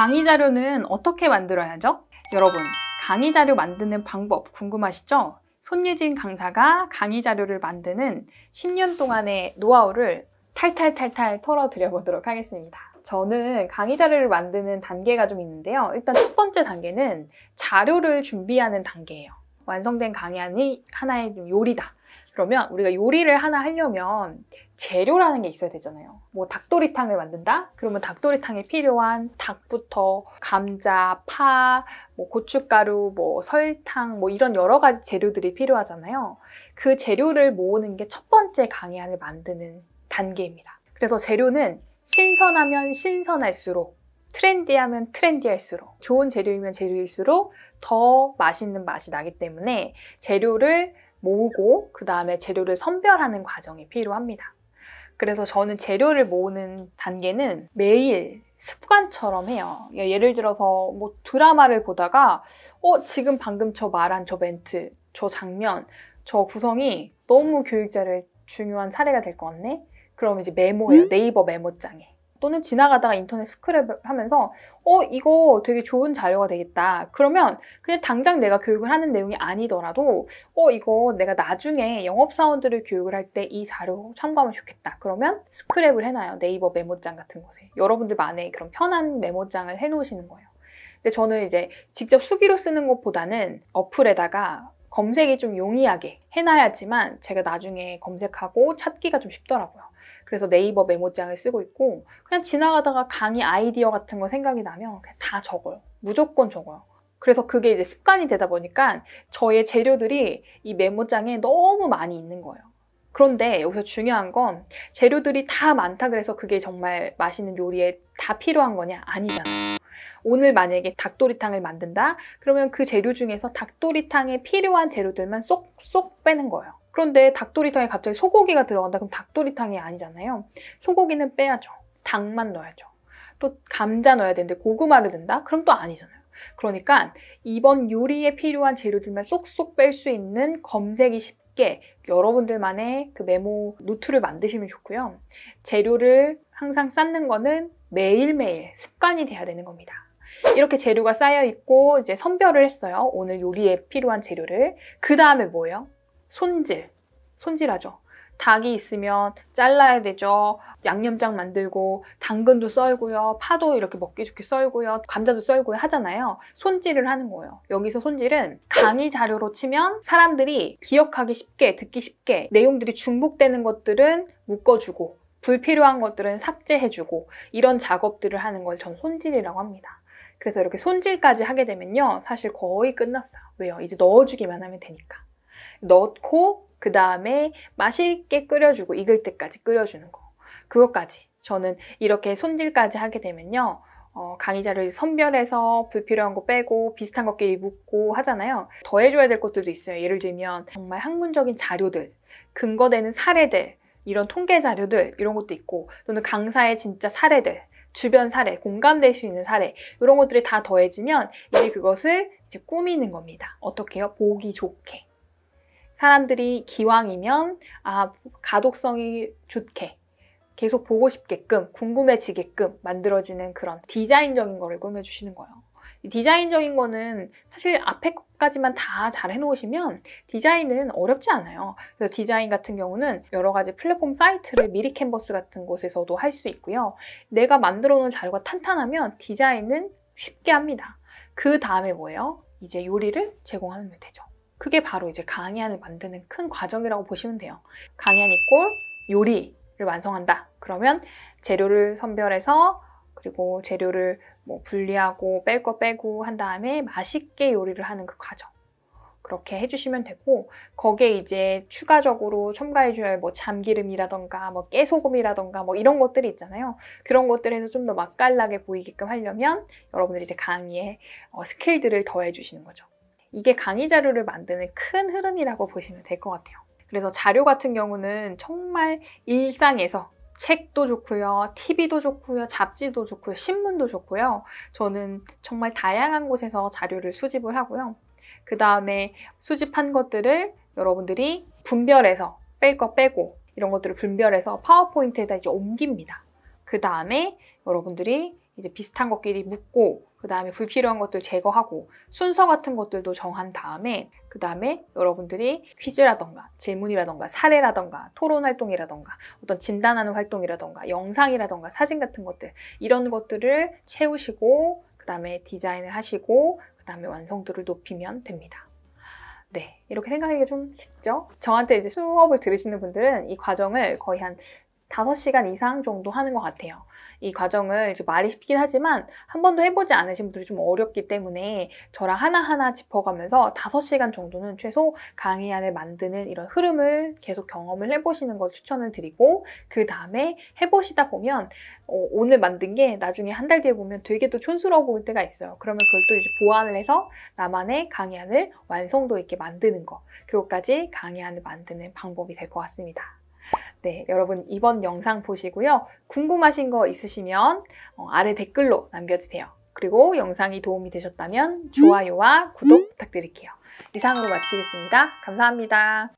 강의 자료는 어떻게 만들어야 하죠? 여러분, 강의 자료 만드는 방법 궁금하시죠? 손예진 강사가 강의 자료를 만드는 10년 동안의 노하우를 탈탈탈탈 털어드려 보도록 하겠습니다. 저는 강의 자료를 만드는 단계가 좀 있는데요. 일단 첫 번째 단계는 자료를 준비하는 단계예요. 완성된 강의안이 하나의 요리다. 그러면 우리가 요리를 하나 하려면 재료라는 게 있어야 되잖아요. 뭐 닭도리탕을 만든다? 그러면 닭도리탕에 필요한 닭부터 감자, 파, 뭐 고춧가루, 뭐 설탕, 뭐 이런 여러 가지 재료들이 필요하잖아요. 그 재료를 모으는 게 첫 번째 강의안을 만드는 단계입니다. 그래서 재료는 신선하면 신선할수록 트렌디하면 트렌디할수록 좋은 재료이면 재료일수록 더 맛있는 맛이 나기 때문에 재료를 모으고 그 다음에 재료를 선별하는 과정이 필요합니다. 그래서 저는 재료를 모으는 단계는 매일 습관처럼 해요. 예, 예를 들어서 뭐 드라마를 보다가 어 지금 방금 저 말한 저 멘트, 저 장면, 저 구성이 너무 교육자를 중요한 사례가 될 것 같네. 그럼 이제 메모해요. 음? 네이버 메모장에. 또는 지나가다가 인터넷 스크랩 을 하면서 어 이거 되게 좋은 자료가 되겠다 그러면 그냥 당장 내가 교육을 하는 내용이 아니더라도 어 이거 내가 나중에 영업사원들을 교육을 할 때 이 자료 참고하면 좋겠다 그러면 스크랩을 해놔요 네이버 메모장 같은 곳에 여러분들만의 그런 편한 메모장을 해놓으시는 거예요 근데 저는 이제 직접 수기로 쓰는 것보다는 어플에다가 검색이 좀 용이하게 해놔야지만 제가 나중에 검색하고 찾기가 좀 쉽더라고요 그래서 네이버 메모장을 쓰고 있고 그냥 지나가다가 강의 아이디어 같은 거 생각이 나면 다 적어요. 무조건 적어요. 그래서 그게 이제 습관이 되다 보니까 저의 재료들이 이 메모장에 너무 많이 있는 거예요. 그런데 여기서 중요한 건 재료들이 다 많다 그래서 그게 정말 맛있는 요리에 다 필요한 거냐? 아니잖아요. 오늘 만약에 닭도리탕을 만든다? 그러면 그 재료 중에서 닭도리탕에 필요한 재료들만 쏙쏙 빼는 거예요. 그런데 닭도리탕에 갑자기 소고기가 들어간다? 그럼 닭도리탕이 아니잖아요. 소고기는 빼야죠. 닭만 넣어야죠. 또 감자 넣어야 되는데 고구마를 넣는다? 그럼 또 아니잖아요. 그러니까 이번 요리에 필요한 재료들만 쏙쏙 뺄 수 있는 검색이 쉽게 여러분들만의 그 메모 노트를 만드시면 좋고요. 재료를 항상 쌓는 거는 매일매일 습관이 돼야 되는 겁니다. 이렇게 재료가 쌓여 있고 이제 선별을 했어요. 오늘 요리에 필요한 재료를. 그 다음에 뭐예요? 손질. 손질하죠. 닭이 있으면 잘라야 되죠. 양념장 만들고 당근도 썰고요. 파도 이렇게 먹기 좋게 썰고요. 감자도 썰고요 하잖아요. 손질을 하는 거예요. 여기서 손질은 강의 자료로 치면 사람들이 기억하기 쉽게 듣기 쉽게 내용들이 중복되는 것들은 묶어주고 불필요한 것들은 삭제해주고 이런 작업들을 하는 걸 전 손질이라고 합니다. 그래서 이렇게 손질까지 하게 되면요. 사실 거의 끝났어요. 왜요? 이제 넣어주기만 하면 되니까. 넣고 그 다음에 맛있게 끓여주고 익을 때까지 끓여주는 거. 그것까지. 저는 이렇게 손질까지 하게 되면요. 어, 강의 자료를 선별해서 불필요한 거 빼고 비슷한 것끼리 묶고 하잖아요. 더해줘야 될 것들도 있어요. 예를 들면 정말 학문적인 자료들, 근거되는 사례들, 이런 통계 자료들 이런 것도 있고 또는 강사의 진짜 사례들 주변 사례, 공감될 수 있는 사례 이런 것들이 다 더해지면 이제 그것을 이제 꾸미는 겁니다. 어떻게요? 보기 좋게. 사람들이 기왕이면 아 가독성이 좋게 계속 보고 싶게끔 궁금해지게끔 만들어지는 그런 디자인적인 거를 꾸며주시는 거예요. 디자인적인 거는 사실 앞에 것까지만 다 잘 해놓으시면 디자인은 어렵지 않아요. 그래서 디자인 같은 경우는 여러 가지 플랫폼 사이트를 미리 캔버스 같은 곳에서도 할 수 있고요. 내가 만들어 놓은 자료가 탄탄하면 디자인은 쉽게 합니다. 그 다음에 뭐예요? 이제 요리를 제공하면 되죠. 그게 바로 이제 강의안을 만드는 큰 과정이라고 보시면 돼요. 강의안 이꼴 요리를 완성한다. 그러면 재료를 선별해서 그리고 재료를 뭐 분리하고 뺄 거 빼고 한 다음에 맛있게 요리를 하는 그 과정. 그렇게 해주시면 되고 거기에 이제 추가적으로 첨가해줘야 할뭐 참기름이라던가 뭐 깨소금이라던가 뭐 이런 것들이 있잖아요. 그런 것들에서 좀 더 맛깔나게 보이게끔 하려면 여러분들이 이제 강의에 어, 스킬들을 더해주시는 거죠. 이게 강의 자료를 만드는 큰 흐름이라고 보시면 될 것 같아요. 그래서 자료 같은 경우는 정말 일상에서 책도 좋고요, TV도 좋고요, 잡지도 좋고요, 신문도 좋고요. 저는 정말 다양한 곳에서 자료를 수집을 하고요. 그 다음에 수집한 것들을 여러분들이 분별해서 뺄 거 빼고 이런 것들을 분별해서 파워포인트에다 이제 옮깁니다. 그 다음에 여러분들이 이제 비슷한 것끼리 묶고 그 다음에 불필요한 것들 제거하고 순서 같은 것들도 정한 다음에 그 다음에 여러분들이 퀴즈라던가 질문이라던가 사례라던가 토론 활동이라던가 어떤 진단하는 활동이라던가 영상이라던가 사진 같은 것들 이런 것들을 채우시고 그 다음에 디자인을 하시고 그 다음에 완성도를 높이면 됩니다. 네, 이렇게 생각하기가 좀 쉽죠? 저한테 이제 수업을 들으시는 분들은 이 과정을 거의 한5 시간 이상 정도 하는 것 같아요. 이 과정을 이제 말이 쉽긴 하지만 한 번도 해보지 않으신 분들이 좀 어렵기 때문에 저랑 하나하나 짚어가면서 5 시간 정도는 최소 강의안을 만드는 이런 흐름을 계속 경험을 해보시는 걸 추천을 드리고 그 다음에 해보시다 보면 어, 오늘 만든 게 나중에 한 달 뒤에 보면 되게 또 촌스러워 보일 때가 있어요. 그러면 그걸 또 이제 보완을 해서 나만의 강의안을 완성도 있게 만드는 거 그것까지 강의안을 만드는 방법이 될 것 같습니다. 네, 여러분 이번 영상 보시고요. 궁금하신 거 있으시면 어, 아래 댓글로 남겨주세요. 그리고 영상이 도움이 되셨다면 좋아요와 구독 부탁드릴게요. 이상으로 마치겠습니다. 감사합니다.